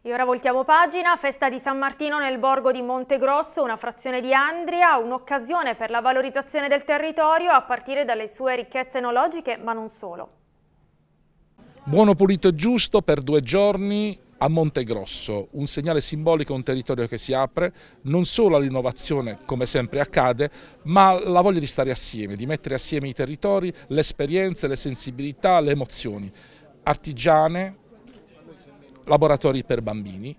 E ora voltiamo pagina, festa di San Martino nel borgo di Montegrosso, una frazione di Andria, un'occasione per la valorizzazione del territorio a partire dalle sue ricchezze enologiche, ma non solo. Buono, pulito e giusto per due giorni a Montegrosso, un segnale simbolico, un territorio che si apre non solo all'innovazione, come sempre accade, ma alla voglia di stare assieme, di mettere assieme i territori, le esperienze, le sensibilità, le emozioni artigiane laboratori per bambini,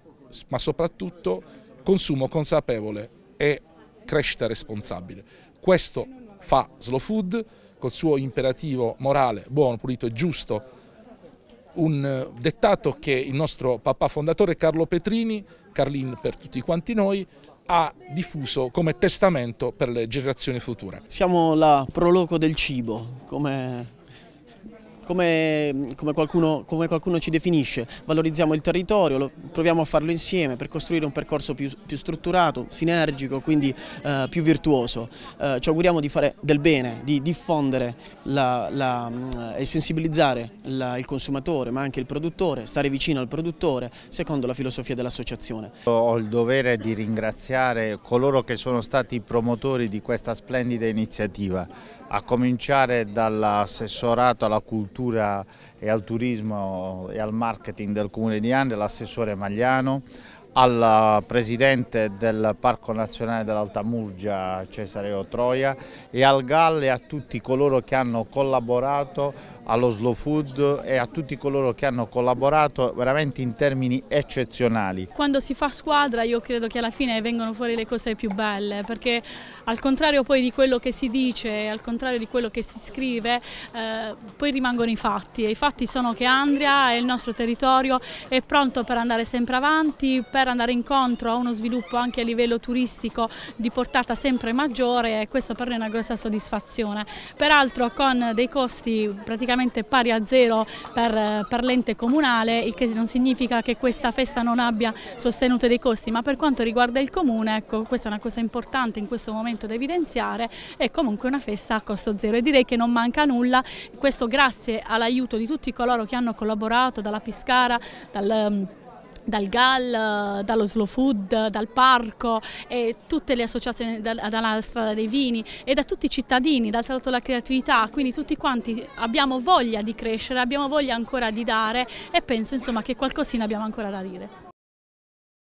ma soprattutto consumo consapevole e crescita responsabile. Questo fa Slow Food col suo imperativo morale, buono, pulito e giusto, un dettato che il nostro papà fondatore Carlo Petrini, Carlin per tutti quanti noi, ha diffuso come testamento per le generazioni future. Siamo la proloco del cibo, come come, come, qualcuno, come qualcuno ci definisce, valorizziamo il territorio, lo, proviamo a farlo insieme per costruire un percorso più, più strutturato, sinergico, quindi eh, più virtuoso. Eh, ci auguriamo di fare del bene, di diffondere la, la, mm, e sensibilizzare la, il consumatore ma anche il produttore, stare vicino al produttore secondo la filosofia dell'associazione. Ho il dovere di ringraziare coloro che sono stati i promotori di questa splendida iniziativa, a cominciare dall'assessorato alla cultura all'agricoltura e al turismo e al marketing del comune di Ande, l'assessore Magliano, al Presidente del Parco Nazionale dell'Alta Murgia Cesareo Troia, e al GAL e a tutti coloro che hanno collaborato allo Slow Food e a tutti coloro che hanno collaborato veramente in termini eccezionali. Quando si fa squadra io credo che alla fine vengono fuori le cose più belle perché al contrario poi di quello che si dice, al contrario di quello che si scrive eh, poi rimangono i fatti e i fatti sono che Andria e il nostro territorio è pronto per andare sempre avanti, per andare incontro a uno sviluppo anche a livello turistico di portata sempre maggiore e questo per noi è una grossa soddisfazione. Peraltro con dei costi praticamente pari a zero per, per l'ente comunale, il che non significa che questa festa non abbia sostenuto dei costi, ma per quanto riguarda il comune, ecco, questa è una cosa importante in questo momento da evidenziare, è comunque una festa a costo zero e direi che non manca nulla, questo grazie all'aiuto di tutti coloro che hanno collaborato, dalla Piscara, dal dal GAL, dallo Slow Food, dal parco e tutte le associazioni da, dalla strada dei vini e da tutti i cittadini, dal salotto alla creatività, quindi tutti quanti abbiamo voglia di crescere, abbiamo voglia ancora di dare e penso insomma che qualcosina abbiamo ancora da dire.